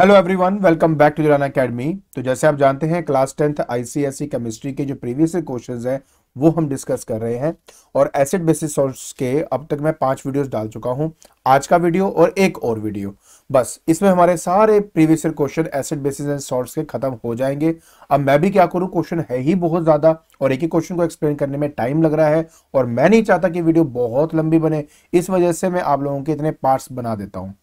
hello everyone welcome back to जुराना academy तो जैसे आप जानते हैं क्लास टेंथ आईसीएसई केमिस्ट्री के जो प्रीवियस क्वेश्चंस हैं वो हम डिस्कस कर रहे हैं और एसिड बेसिस सोर्स के अब तक मैं पांच वीडियोस डाल चुका हूं आज का वीडियो और एक और वीडियो बस इसमें हमारे सारे previous question acid bases and salts के खत्म हो जाएंगे अब मैं भी क्या करूं क्वेश्चन है ही बहुत ज्यादा और एक ही क्वेश्चन को एक्सप्लेन करने में टाइम लग रहा है और मैं नहीं चाहता कि वीडियो बहुत लंबी बने इस वजह से मैं आप लोगों के इतने पार्ट्स बना देता हूँ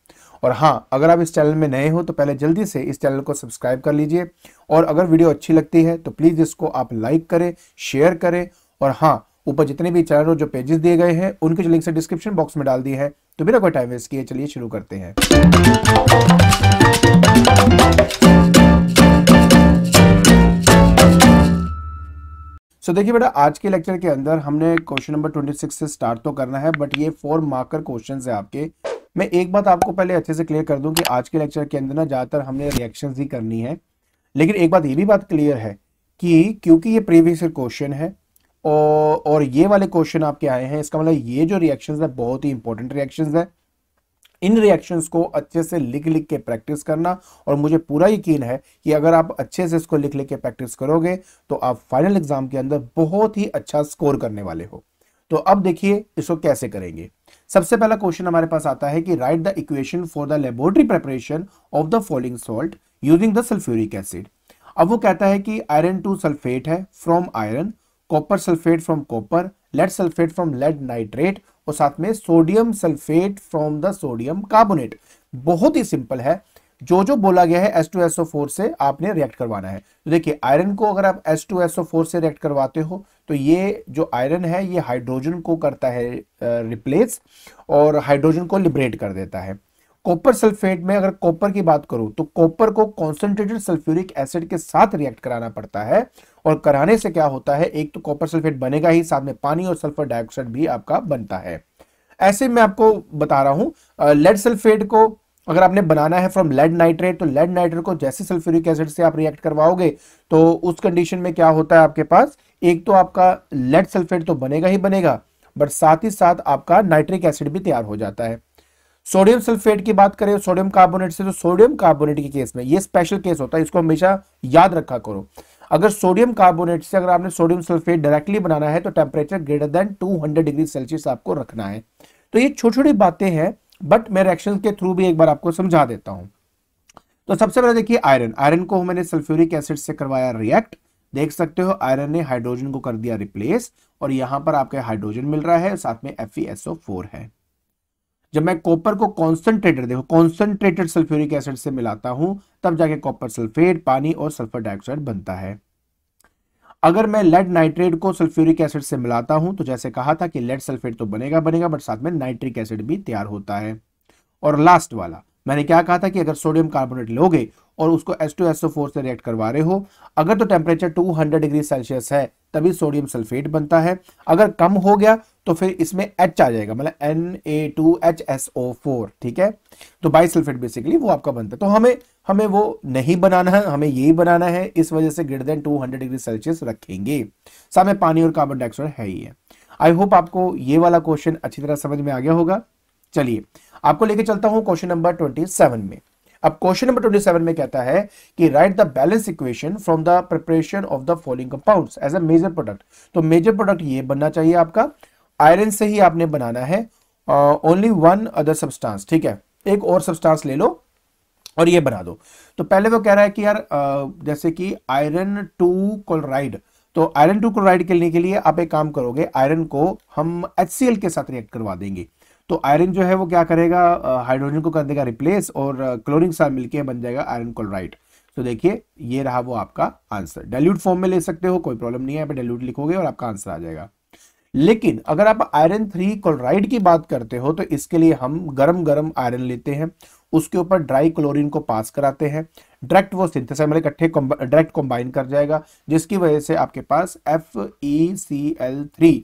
और हाँ अगर आप इस चैनल में नए हो तो पहले जल्दी से इस चैनल को सब्सक्राइब कर लीजिए और अगर वीडियो अच्छी लगती है तो प्लीज़ इसको आप लाइक करें शेयर करें और हाँ ऊपर जितने भी चैनल जो पेजेस दिए गए हैं उनके जो से डिस्क्रिप्शन बॉक्स में डाल दी है तो बिना कोई टाइम वेस्ट किए चलिए शुरू करते हैं तो देखिए बेटा आज के लेक्चर के अंदर हमने क्वेश्चन नंबर 26 से स्टार्ट तो करना है बट ये फोर मार्कर क्वेश्चन है आपके मैं एक बात आपको पहले अच्छे से क्लियर कर दूं कि आज के लेक्चर के अंदर ना ज़्यादातर हमने रिएक्शन ही करनी है लेकिन एक बात ये भी बात क्लियर है कि क्योंकि ये प्रीवियस क्वेश्चन है और और ये वाले क्वेश्चन आपके आए हैं इसका मतलब ये जो रिएक्शन है बहुत ही इंपॉर्टेंट रिएक्शन है इन रिएक्शन को अच्छे से लिख लिख के प्रैक्टिस करना और मुझे पूरा यकीन है कि अगर आप अच्छे से इसको लिख लिख के प्रैक्टिस करोगे तो आप फाइनल एग्जाम के अंदर बहुत ही अच्छा स्कोर करने वाले हो तो अब देखिए इसको कैसे करेंगे सबसे पहला क्वेश्चन हमारे पास आता है कि write the equation for the laboratory preparation of the following salt using the sulphuric acid अब वो कहता है कि आयरन टू सल्फेट है from iron copper sulphate from copper lead sulphate from lead nitrate और साथ में sodium sulphate from the sodium carbonate बहुत ही सिंपल है जो जो बोला गया है H2SO4 से आपने रिएक्ट करवाना है तो देखिए आयरन को अगर आप H2SO4 से रिएक्ट करवाते हो तो ये जो आयरन है ये हाइड्रोजन को करता है रिप्लेस और हाइड्रोजन को लिबरेट कर देता है कॉपर सल्फेट में अगर कॉपर की बात करूं तो कॉपर को कॉन्सेंट्रेटेड सल्फ्यूरिक एसिड के साथ रिएक्ट कराना पड़ता है और कराने से क्या होता है एक तो कॉपर सल्फेट बनेगा ही साथ में पानी और सल्फर डाइऑक्साइड भी आपका बनता है ऐसे मैं आपको बता रहा हूं लेड सल्फेट को अगर आपने बनाना है फ्रॉम लेड नाइट्रेट तो लेड नाइट्रेट को जैसे सल्फ्यूरिक एसिड से आप रिएक्ट करवाओगे तो उस कंडीशन में क्या होता है आपके पास एक तो आपका लेड सल्फेट तो बनेगा ही बनेगा बट साथ ही साथ आपका नाइट्रिक एसिड भी तैयार हो जाता है सोडियम सल्फेट की बात करें सोडियम कार्बोनेट से तो सोडियम कार्बोनेट के केस में ये स्पेशल केस होता है इसको हमेशा याद रखा करो अगर सोडियम कार्बोनेट से अगर आपने सोडियम सल्फेट डायरेक्टली बनाना है तो temperature greater than 200 degree Celsius आपको रखना है तो ये छोटी छोटी बातें हैं बट मैं रिएक्शन के थ्रू भी एक बार आपको समझा देता हूं तो सबसे पहले देखिए आयरन आयरन को मैंने सल्फ्यूरिक एसिड से करवाया रिएक्ट देख सकते हो आयरन ने हाइड्रोजन को कर दिया रिप्लेस और यहां पर आपका हाइड्रोजन मिल रहा है साथ में एफ है जब मैं कॉपर को कॉन्सेंट्रेटर देखो कॉन्सेंट्रेटेड सल्फ्यूरिक एसिड से मिलाता हूं तब जाके कॉपर सल्फेट पानी और सल्फर डाइऑक्साइड बनता है अगर मैं लेड नाइट्रेट को सल्फ्यूरिक एसिड से मिलाता हूं तो जैसे कहा था कि लेड सल्फेट तो बनेगा बनेगा बट साथ में नाइट्रिक एसिड भी तैयार होता है और लास्ट वाला मैंने क्या कहा था कि अगर सोडियम कार्बोनेट लोगे और उसको एस टू फोर से रिएक्ट करवा रहे हो अगर तो temperature two hundred degree Celsius है तभी सोडियम सल्फेट बनता है अगर कम हो गया तो फिर इसमें एच आ जाएगा मतलब फोर ठीक है तो बाई सल्फेट बेसिकली वो आपका बनता है तो हमें हमें वो नहीं बनाना है हमें यही बनाना है इस वजह से greater than hundred degree Celsius रखेंगे साथ में पानी और कार्बन डाइऑक्साइड है ही है आई होप आपको ये वाला क्वेश्चन अच्छी तरह समझ में आ गया होगा चलिए आपको लेके चलता हूं क्वेश्चन नंबर ट्वेंटी सेवन में अब क्वेश्चन नंबर ट्वेंटी सेवन में कहता है कि write the balance equation from the preparation of the following compounds as a major product तो मेजर प्रोडक्ट ये बनना चाहिए आपका आयरन से ही आपने बनाना है ओनली वन अदर सब्सटेंस ठीक है एक और सब्सटेंस ले लो और ये बना दो तो पहले वो कह रहा है कि यार आ, जैसे कि आयरन टू क्लोराइड तो आयरन टू क्लोराइड के लिए के लिए आप एक काम करोगे आयरन को हम एच के साथ रिएक्ट करवा देंगे तो आयरन जो है वो क्या करेगा हाइड्रोजन को कर देगा रिप्लेस और क्लोरिन साथ मिलकर बन जाएगा आयरन क्लोराइड तो देखिए ये रहा वो आपका आंसर डेल्यूट फॉर्म में ले सकते हो कोई प्रॉब्लम नहीं है डेल्यूट लिखोगे और आपका आंसर आ जाएगा लेकिन अगर आप आयरन थ्री क्लोराइड की बात करते हो तो इसके लिए हम गरम गरम आयरन लेते हैं उसके ऊपर ड्राई क्लोरीन को पास कराते हैं डायरेक्ट वो सिंथेसाइड मतलब इकट्ठे डायरेक्ट कंबाइन कर जाएगा जिसकी वजह से आपके पास F E C L three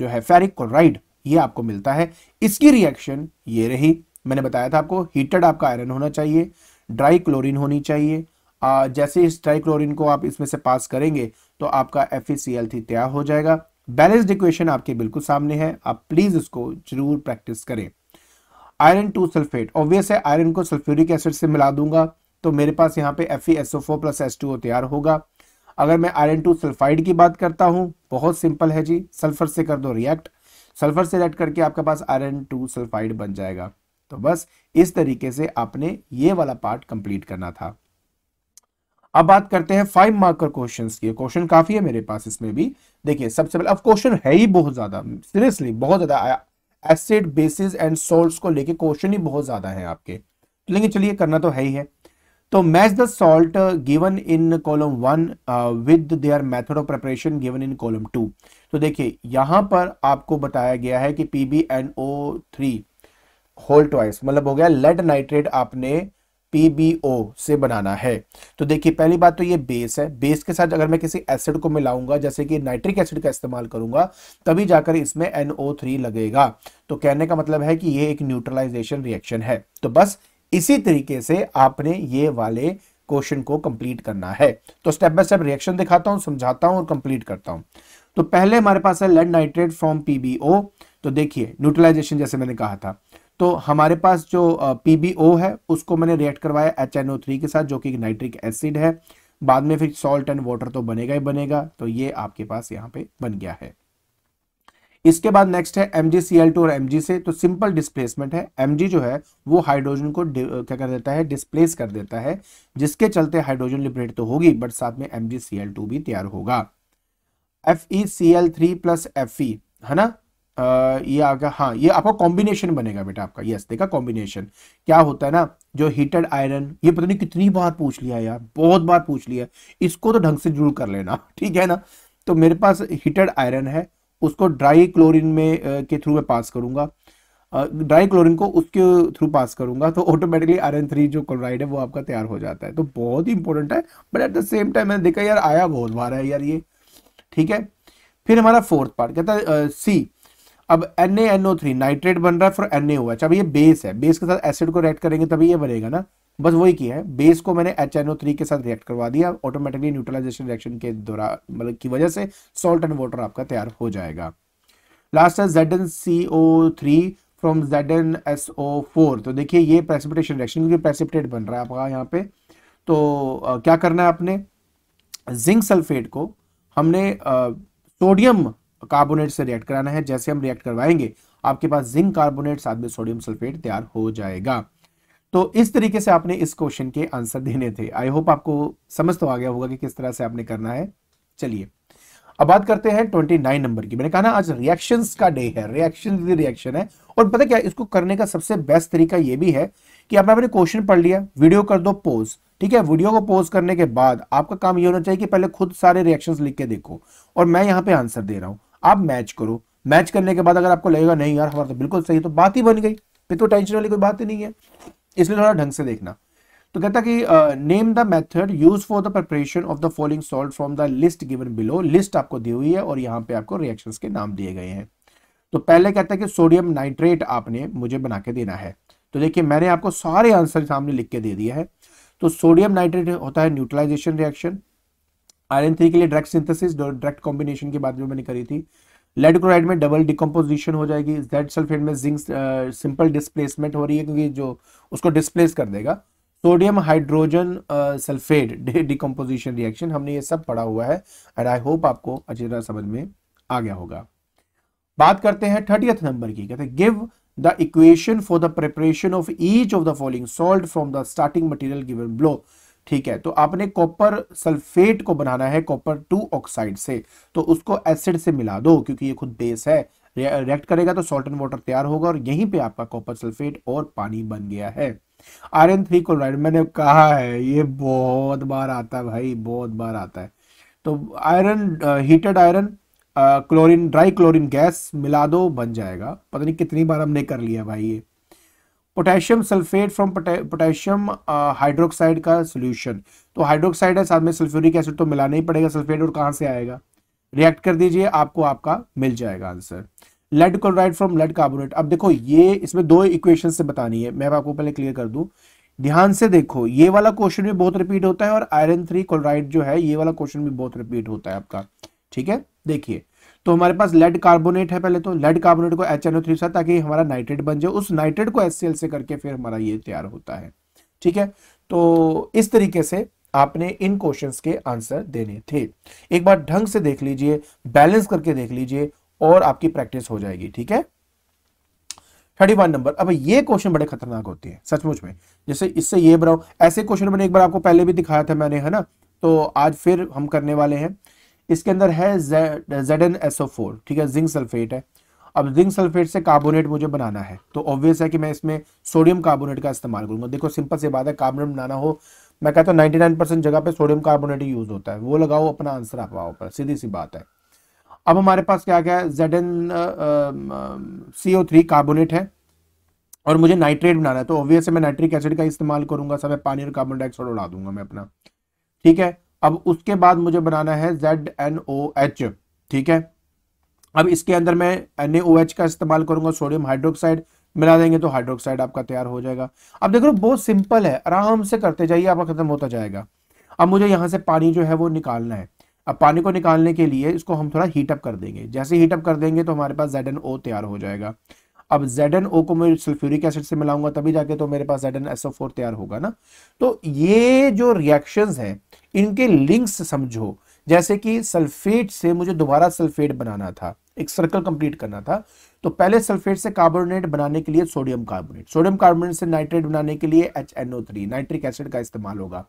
जो है फेरिक क्लोराइड ये आपको मिलता है इसकी रिएक्शन ये रही मैंने बताया था आपको हीटेड आपका आयरन होना चाहिए ड्राई क्लोरीन होनी चाहिए आ, जैसे इस ड्राई क्लोरीन को आप इसमें से पास करेंगे तो आपका एफ ई e तैयार हो जाएगा बैलेंस्ड इक्वेशन आपके बिल्कुल सामने है आप प्लीज इसको जरूर प्रैक्टिस करें आयरन टू सल्फेट ऑब्वियस है आयरन को सल्फ्यूरिक एसिड से मिला दूंगा तो मेरे पास यहाँ पे F E S O four plus S two तैयार होगा अगर मैं आयरन टू सल्फाइड की बात करता हूँ बहुत सिंपल है जी सल्फर से कर दो रिएक्ट सल्फर से रेड करके आपके पास आयरन टू सल्फाइड बन जाएगा तो बस इस तरीके से आपने ये वाला पार्ट कंप्लीट करना था अब बात करते हैं फाइव मार्कर क्वेश्चन की क्वेश्चन काफी है मेरे पास इसमें भी देखिए सबसे पहले अब क्वेश्चन है ही बहुत ज्यादा सीरियसली बहुत ज्यादा एसिड बेसिस एंड सोल्ट को लेके क्वेश्चन ही बहुत ज्यादा है आपके तो लेकिन चलिए करना तो है ही है तो match the salt given in column one with their method of preparation given in column two तो देखिए यहां पर आपको बताया गया है कि P B N O three whole twice मतलब हो गया लेड नाइट्रेट आपने पी बी ओ से बनाना है तो देखिए पहली बात तो ये बेस है बेस के साथ अगर मैं किसी एसिड को मिलाऊंगा जैसे कि नाइट्रिक एसिड का इस्तेमाल करूंगा तभी जाकर इसमें एनओ थ्री लगेगा तो कहने का मतलब है कि ये एक न्यूट्रलाइजेशन रिएक्शन है तो बस इसी तरीके से आपने ये वाले क्वेश्चन को कंप्लीट करना है तो स्टेप बाय स्टेप रिएक्शन दिखाता हूं समझाता हूं और कंप्लीट करता हूं तो पहले हमारे पास है लेड नाइट्रेट फ्रॉम पीबीओ तो देखिए न्यूट्रलाइजेशन जैसे मैंने कहा था तो हमारे पास जो पीबीओ है उसको मैंने रिएक्ट करवाया एच के साथ जो कि नाइट्रिक एसिड है बाद में फिर सॉल्ट एंड वाटर तो बनेगा ही बनेगा तो ये आपके पास यहाँ पे बन गया है इसके बाद नेक्स्ट है एम जी और एम से तो सिंपल डिस्प्लेसमेंट है एम जो है वो हाइड्रोजन को क्या कर देता है डिस्प्लेस कर देता है जिसके चलते हाइड्रोजन लिबरेट तो होगी बट साथ में एम भी तैयार होगा F E C L three plus F E है ना ये आ गया हाँ ये आपका कॉम्बिनेशन बनेगा बेटा आपका यस देखा कॉम्बिनेशन क्या होता है ना जो हीटेड आयरन ये पता नहीं कितनी बार पूछ लिया यार बहुत बार पूछ लिया इसको तो ढंग से जुड़ कर लेना ठीक है ना तो मेरे पास हीटेड आयरन है उसको ड्राई क्लोरीन में के थ्रू मैं पास करूंगा ड्राई क्लोरीन को उसके थ्रू पास करूंगा तो ऑटोमेटिकली आर एन थ्री जो क्लोराइड है वो आपका तैयार हो जाता है तो बहुत ही इंपॉर्टेंट है but at the same time मैंने देखा यार आया बहुत बार है यार ये ठीक है फिर हमारा फोर्थ पार्ट कहता है सी अब N A N O three nitrate बन रहा है for N A O H अब ये बेस है बेस के साथ एसिड को रेड करेंगे तभी ये बनेगा ना बस वही किया है बेस को मैंने एच एन ओ थ्री के साथ रिएक्ट करवा दिया ऑटोमेटिकली न्यूट्रलाइजेशन रिएक्शन के द्वारा मतलब की वजह से सॉल्ट एंड वाटर आपका तैयार हो जाएगा लास्ट है Z N C O three from Z N S O four तो देखिए ये प्रेसिपिटेशन रिएक्शन क्योंकि प्रेसिपिटेट बन रहा है आपका यहाँ पे तो आ, क्या करना है आपने जिंक सल्फेट को हमने सोडियम कार्बोनेट से रिएक्ट कराना है जैसे हम रिएक्ट करवाएंगे आपके पास जिंक कार्बोनेट साथ में सोडियम सल्फेट तैयार हो जाएगा तो इस तरीके से आपने इस क्वेश्चन के आंसर देने थे आई होप आपको समझ तो आ गया होगा कि किस तरह से आपने करना है चलिए अब बात करते हैं ट्वेंटी नाइन नंबर की मैंने कहा ना आज रिएक्शन का डे है रिएक्शन रिएक्शन है और पता क्या इसको करने का सबसे बेस्ट तरीका यह भी है कि आपने अपने क्वेश्चन पढ़ लिया वीडियो कर दो पोज ठीक है वीडियो को पोज करने के बाद आपका काम ये होना चाहिए कि पहले खुद सारे रिएक्शन लिख के देखो और मैं यहाँ पे आंसर दे रहा हूँ आप मैच करो मैच करने के बाद अगर आपको लगेगा नहीं यार हमारा तो बिल्कुल सही तो बात ही बन गई फिर तो टेंशन वाली कोई बात ही नहीं है इसलिए थोड़ा ढंग से देखना तो कहता कि name the method use for the preparation of the following salt from the list given below list आपको दी हुई है और यहाँ पे आपको रिएक्शंस के नाम दिए गए हैं तो पहले कहता है कि सोडियम नाइट्रेट आपने मुझे बना के देना है तो देखिए मैंने आपको सारे आंसर सामने लिख के दे दिया है तो सोडियम नाइट्रेट होता है न्यूट्रलाइजेशन रिएक्शन आयरन थ्री के लिए डायरेक्ट सिंथेसिस डायरेक्ट कॉम्बिनेशन की बात भी मैंने करी थी लेड क्लोराइड में डबल डिकम्पोजिशन हो जाएगी जेड सल्फेट में जिंक सिंपल डिस्प्लेसमेंट हो रही है क्योंकि जो उसको डिस्प्लेस कर देगा sodium hydrogen sulphate decomposition reaction हमने ये सब पढ़ा हुआ है एंड आई होप आपको अच्छी तरह समझ में आ गया होगा बात करते हैं थर्टियथ नंबर की कहते हैं give the equation for the preparation of each of the following salt from the starting material given below ठीक है तो आपने कॉपर सल्फेट को बनाना है कॉपर टू ऑक्साइड से तो उसको एसिड से मिला दो क्योंकि ये खुद बेस है रिएक्ट करेगा तो सॉल्ट एंड वाटर तैयार होगा और यहीं पे आपका कॉपर सल्फेट और पानी बन गया है आयरन थ्री क्लोराइड मैंने कहा है ये बहुत बार आता है भाई बहुत बार आता है तो iron heated iron chlorine dry chlorine gas मिला दो बन जाएगा पता नहीं कितनी बार हमने कर लिया भाई ये potassium sulphate from potassium hydroxide का सोल्यूशन तो हाइड्रोक्साइड है साथ में सल्फ्यूरिक एसिड तो मिलाना ही पड़ेगा सल्फेट और कहाँ से आएगा रिएक्ट कर दीजिए आपको आपका मिल जाएगा answer lead chloride from lead carbonate अब देखो ये इसमें दो इक्वेशन से बतानी है मैं आपको पहले क्लियर कर दूं ध्यान से देखो ये वाला क्वेश्चन भी बहुत रिपीट होता है और आयरन थ्री क्लोराइड जो है ये वाला क्वेश्चन भी बहुत रिपीट होता है आपका ठीक है देखिए तो हमारे पास लेड कार्बोनेट है पहले तो लेड कार्बोनेट को एच एन ओ थ्री साथ ताकि हमारा नाइट्रेट बन जाए उस नाइट्रेट को एस सी एल से करके फिर हमारा ये तैयार होता है ठीक है तो इस तरीके से आपने इन क्वेश्चंस के आंसर देने थे एक बार ढंग से देख लीजिए बैलेंस करके देख लीजिए और आपकी प्रैक्टिस हो जाएगी ठीक है थर्टी वन नंबर अब ये क्वेश्चन बड़े खतरनाक होते हैं सचमुच में जैसे इससे ये बनाओ ऐसे क्वेश्चन मैंने एक बार आपको पहले भी दिखाया था मैंने है ना तो आज फिर हम करने वाले हैं इसके अंदर है Z N S O four ठीक है जिंक सल्फेट है अब जिंक सल्फेट से कार्बोनेट मुझे बनाना है तो ऑब्वियस है कि मैं इसमें सोडियम कार्बोनेट का इस्तेमाल करूंगा देखो सिंपल सी बात है कार्बोनेट बनाना हो मैं कहता हूँ नाइनटी नाइन परसेंट जगह पे सोडियम कार्बोनेट ही यूज होता है वो लगाओ अपना आंसर आप आओ पर सीधी सी बात है अब हमारे पास क्या क्या है Z N C O three carbonate है और मुझे नाइट्रेट बनाना है तो ऑब्वियस मैं नाइट्रिक एसिड का इस्तेमाल करूंगा सब पानी और कार्बन डाइऑक्साइड उड़ा दूंगा मैं अपना ठीक है अब उसके बाद मुझे बनाना है जेड एन ओ एच ठीक है अब इसके अंदर मैं एन ओ एच का इस्तेमाल करूंगा सोडियम हाइड्रोक्साइड मिला देंगे तो हाइड्रोक्साइड आपका तैयार हो जाएगा अब देख रहे बहुत सिंपल है आराम से करते जाइए आपका खत्म होता जाएगा अब मुझे यहां से पानी जो है वो निकालना है अब पानी को निकालने के लिए इसको हम थोड़ा हीटअप कर देंगे जैसे हीटअप कर देंगे तो हमारे पास जेड तैयार हो जाएगा अब जेड एन ओ को मैं सल्फ्यूरिक एसिड से मिलाऊंगा तभी जाके तो मेरे पास जेड एन एसओ फोर तैयार होगा ना तो ये जो रिएक्शन है इनके लिंक्स समझो जैसे कि सल्फेट से मुझे दोबारा सल्फेट बनाना था एक सर्कल कंप्लीट करना था तो पहले सल्फेट से कार्बोनेट बनाने के लिए सोडियम कार्बोनेट सोडियम कार्बोनेट से नाइट्रेट बनाने के लिए एच नाइट्रिक एसिड का इस्तेमाल होगा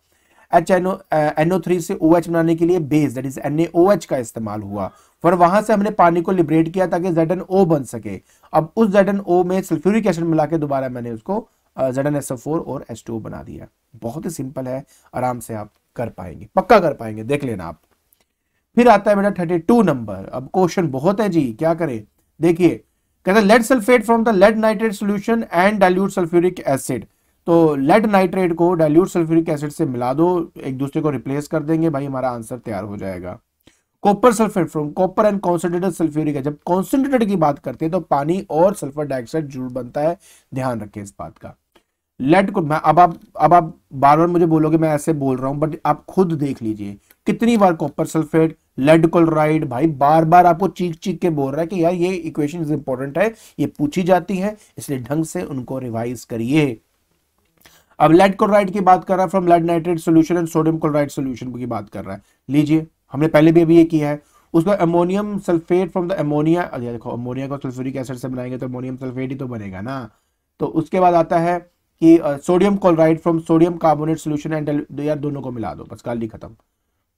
एच एनओ थ्री से ओ OH बनाने के लिए base that is an NaOH का इस्तेमाल हुआ फिर वहां से हमने पानी को लिबरेट किया ताकि जेड एन ओ बन सके अब उस जेड एन ओ में सल्फ्यूरिक एसिड मिला के दोबारा मैंने उसको Z N S F four और एच H2O बना दिया बहुत ही सिंपल है आराम से आप कर पाएंगे पक्का कर पाएंगे देख लेना आप फिर आता है बेटा थर्टी टू नंबर अब क्वेश्चन बहुत है जी क्या करें देखिए कहते हैं lead sulphate from the lead nitrate solution and dilute sulphuric acid तो लेड नाइट्रेट को डाइल्यूट सल्फ्यूरिक एसिड से मिला दो एक दूसरे को रिप्लेस कर देंगे भाई हमारा आंसर तैयार हो जाएगा copper sulphate from copper and concentrated sulphuric जब कॉन्सेंट्रेटेड की बात करते हैं तो पानी और सल्फर डाइऑक्साइड जरूर बनता है ध्यान रखें इस बात का लेड को मैं अब आप अब आप बार बार मुझे बोलोगे मैं ऐसे बोल रहा हूं बट आप खुद देख लीजिए कितनी बार कॉपर सल्फेट लेड क्लोराइड भाई बार बार आपको चीख चीख के बोल रहा है कि यार ये इक्वेशन इंपॉर्टेंट है ये पूछी जाती है इसलिए ढंग से उनको रिवाइज करिए अब लेड क्लोराइड की बात कर रहा है from lead nitrate solution and sodium chloride solution की बात कर रहा है लीजिए हमने पहले भी अभी ये किया है उसको ammonium sulphate from the ammonia देखो अमोनिया को सल्फ्यूरिक एसिड से बनाएंगे तो अमोनियम सल्फेट ही तो बनेगा ना तो उसके बाद आता है कि sodium chloride from sodium carbonate solution and यार दोनों को मिला दो बस काली खत्म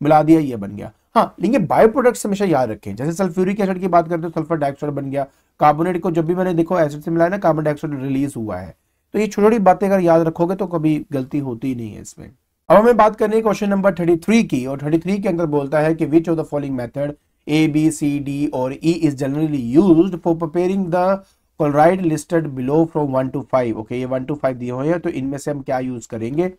मिला दिया ये बन गया हाँ लेकिन बायो प्रोडक्ट्स हमेशा याद रखें जैसे सल्फ्यूरिक एसिड की बात करते हैं सल्फर डाइऑक्साइड बन गया कार्बोनेट को जब भी मैंने देखो एसिड से मिलाया ना कार्बन डाइऑक्साइड रिलीज हुआ है तो ये छोटी छोटी बातें अगर याद रखोगे तो कभी गलती होती नहीं है इसमें अब हमें बात करनी है क्वेश्चन नंबर थर्टी थ्री की और थर्टी थ्री के अंदर बोलता है कि which of the following method A B C D और E is generally use for preparing the chloride listed below from one two five okay ये वन टू फाइव दिए हुए हैं तो इनमें से हम क्या यूज करेंगे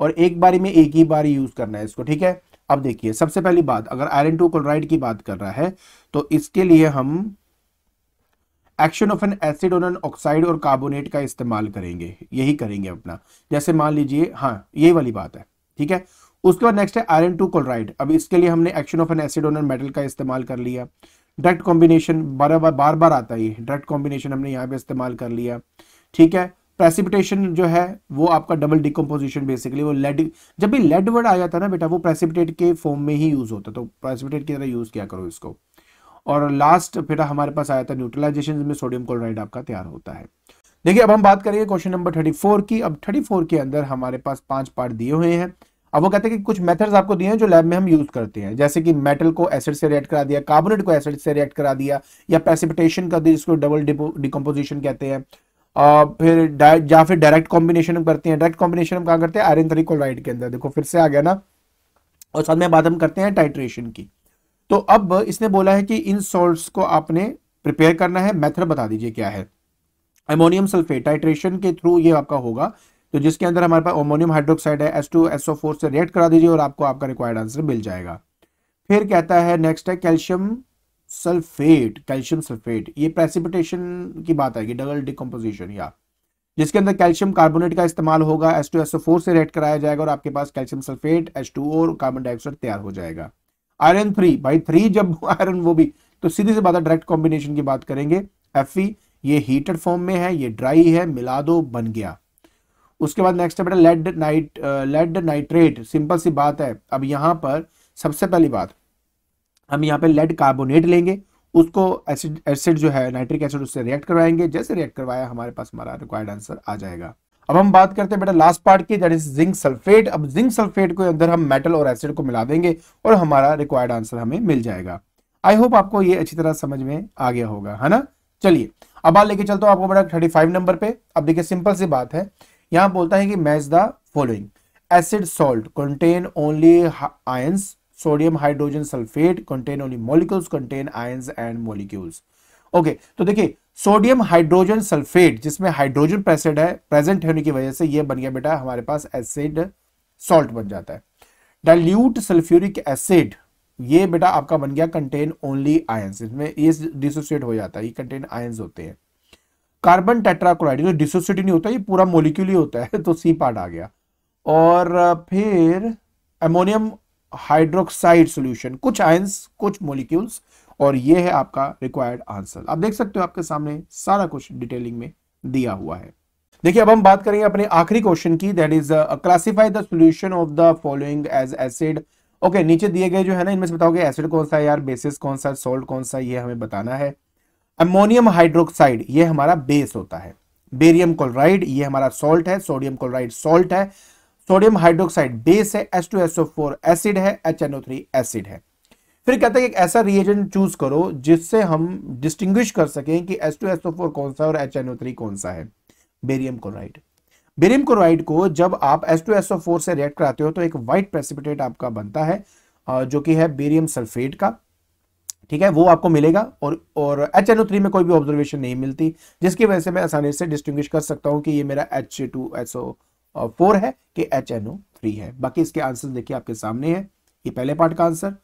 और एक बारी में एक ही बार यूज करना है इसको ठीक है अब देखिए सबसे पहली बात अगर आयरन टू क्लोराइड की बात कर रहा है तो इसके लिए हम action of an acid on an oxide और कार्बोनेट का इस्तेमाल करेंगे यही करेंगे अपना जैसे मान लीजिए हाँ यही वाली बात है ठीक है उसके बाद नेक्स्ट है आयरन टू क्लोराइड अब इसके लिए हमने action of an acid on an metal का इस्तेमाल कर लिया डायरेक्ट कॉम्बिनेशन बार बार बार बार आता है डायरेक्ट कॉम्बिनेशन हमने यहाँ पे इस्तेमाल कर लिया ठीक है प्रेसिपिटेशन जो है वो आपका डबल डिकम्पोजिशन बेसिकली वो लेड जब भी लेड वर्ड आ जाता है ना बेटा वो प्रेसिपिटेट के फॉर्म में ही यूज होता है तो प्रेसिपिटेट की तरह यूज किया करो इसको और लास्ट फिर हमारे पास आया था न्यूट्रलाइजेशन में सोडियम क्लोराइड आपका तैयार होता है देखिए अब हम बात करेंगे क्वेश्चन नंबर थर्टी फोर की अब थर्टी फोर के अंदर हमारे पास पांच पार्ट दिए हुए हैं अब वो कहते हैं कि कुछ मेथड्स आपको दिए हैं जो लैब में हम यूज करते हैं जैसे कि मेटल को एसिड से रिएक्ट करा दिया कार्बोनेट को एसिड से रिएक्ट करा दिया या प्रेसिपिटेशन कर दिया जिसको डबल डिकम्पोजिशन कहते हैं और फिर या फिर डायरेक्ट कॉम्बिनेशन हम करते हैं डायरेक्ट कॉम्बिनेशन हम क्या करते हैं आयरन थ्री क्लोराइड के अंदर देखो फिर से आ गया ना और साथ में बात हम करते हैं टाइट्रेशन की तो अब इसने बोला है कि इन सॉल्ट्स को आपने प्रिपेयर करना है मेथड बता दीजिए क्या है एमोनियम सल्फेट टाइट्रेशन के थ्रू ये आपका होगा तो जिसके अंदर हमारे पास अमोनियम हाइड्रोक्साइड है एस टू एसओ फोर से रिएक्ट करा दीजिए और आपको आपका रिक्वायर्ड आंसर मिल जाएगा फिर कहता है नेक्स्ट है कैल्शियम सल्फेट कैल्शियम सल्फेट ये प्रेसिपिटेशन की बात आएगी डबल डिकम्पोजिशन या जिसके अंदर कैल्शियम कार्बोनेट का इस्तेमाल होगा एस टू एसओ फोर से रेड कराया जाएगा और आपके पास कैल्शियम सल्फेट एस टू और कार्बन डाइऑक्साइड तैयार हो जाएगा आयरन थ्री भाई थ्री जब आयरन वो भी तो सीधी से बात है डायरेक्ट कॉम्बिनेशन की बात करेंगे एफ ये हीटेड फॉर्म में है ये ड्राई है मिला दो बन गया उसके बाद नेक्स्ट है बेटा लेड नाइट लेड नाइट्रेट सिंपल सी बात है अब यहां पर सबसे पहली बात हम यहाँ पे लेड कार्बोनेट लेंगे उसको एसिड एसिड जो है नाइट्रिक एसिड उससे रिएक्ट करवाएंगे जैसे रिएक्ट करवाया हमारे पास हमारा रिक्वायर्ड आंसर आ जाएगा अब हम बात करते हैं बेटा लास्ट पार्ट की दैट इज जिंक सल्फेट अब जिंक सल्फेट के अंदर हम मेटल और एसिड को मिला देंगे और हमारा रिक्वायर्ड आंसर हमें मिल जाएगा आई होप आपको ये अच्छी तरह समझ में आ गया होगा है ना चलिए अब आप लेके चलता हूँ आपको बेटा थर्टी फाइव नंबर पे अब देखिए सिंपल सी बात है यहाँ बोलता है कि match the following acid salt contain only ions sodium hydrogen sulphate contain only molecules contain ions and molecules okay तो देखिए सोडियम हाइड्रोजन सल्फेट जिसमें हाइड्रोजन प्रेसिड है प्रेजेंट होने की वजह से यह बन गया बेटा हमारे पास एसिड सॉल्ट बन जाता है डाइल्यूट सल्फ्यूरिक एसिड ये बेटा आपका बन गया कंटेन ओनली आयंस इसमें ये डिसोसिएट हो जाता है ये कंटेन आयंस होते हैं कार्बन टेट्राक्लोराइड जो डिसोसिएट नहीं होता ये पूरा मोलिक्यूल ही होता है तो सी पार्ट आ गया और फिर अमोनियम हाइड्रोक्साइड सॉल्यूशन कुछ आयंस कुछ मोलिक्यूल्स और ये है आपका रिक्वायर्ड आंसर आप देख सकते हो आपके सामने सारा कुछ डिटेलिंग में दिया हुआ है देखिए अब हम बात करेंगे अपने आखिरी क्वेश्चन की that is classify the solution of the following as acid okay नीचे दिए गए जो है ना इनमें से बताओगे एसिड कौन सा है यार बेसिस कौन सा सोल्ट कौन सा ये हमें बताना है अमोनियम हाइड्रोक्साइड ये हमारा बेस होता है बेरियम क्लोराइड ये हमारा सोल्ट है सोडियम क्लोराइड सोल्ट है सोडियम हाइड्रोक्साइड बेस है S two SO four acid है H N O three acid है फिर कहते हैं एक ऐसा रिएजेंट चूज करो जिससे हम डिस्टिंग्विश कर सकें कि एस टू एस फोर कौन सा और एच एन ओ थ्री कौन सा है बेरियम क्लोराइड बेरियम क्लोराइड को जब आप एस टू एस फोर से रिएक्ट कराते हो तो एक व्हाइट प्रेसिपिटेट आपका बनता है जो कि है बेरियम सल्फेट का ठीक है वो आपको मिलेगा और और एच एन ओ थ्री में कोई भी ऑब्जर्वेशन नहीं मिलती जिसकी वजह से मैं आसानी से डिस्टिंग्विश कर सकता हूँ कि ये मेरा H two S O four है कि एच एन ओ थ्री है बाकी इसके आंसर देखिए आपके सामने है ये पहले पार्ट का आंसर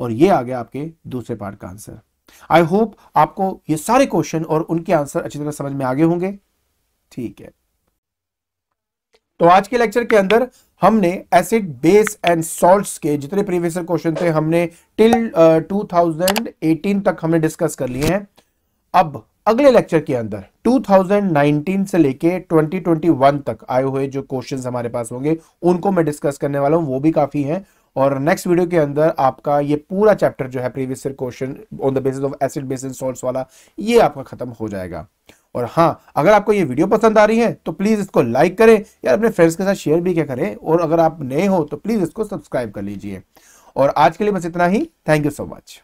और ये आ गया आपके दूसरे पार्ट का आंसर आई होप आपको ये सारे क्वेश्चन और उनके आंसर अच्छी तरह समझ में आगे होंगे ठीक है तो आज के लेक्चर के अंदर हमने एसिड बेस एंड सॉल्ट्स के जितने प्रीवियस क्वेश्चन थे हमने टिल uh, 2018 तक हमने डिस्कस कर लिए हैं अब अगले लेक्चर के अंदर 2019 से लेके 2021 तक आए हुए जो क्वेश्चंस हमारे पास होंगे उनको मैं डिस्कस करने वाला हूं वो भी काफी हैं और नेक्स्ट वीडियो के अंदर आपका ये पूरा चैप्टर जो है previous year question on the basis of acid base and salts वाला ये आपका खत्म हो जाएगा और हाँ अगर आपको ये वीडियो पसंद आ रही है तो प्लीज़ इसको लाइक करें या अपने फ्रेंड्स के साथ शेयर भी क्या करें और अगर आप नए हो तो प्लीज़ इसको सब्सक्राइब कर लीजिए और आज के लिए बस इतना ही थैंक यू सो मच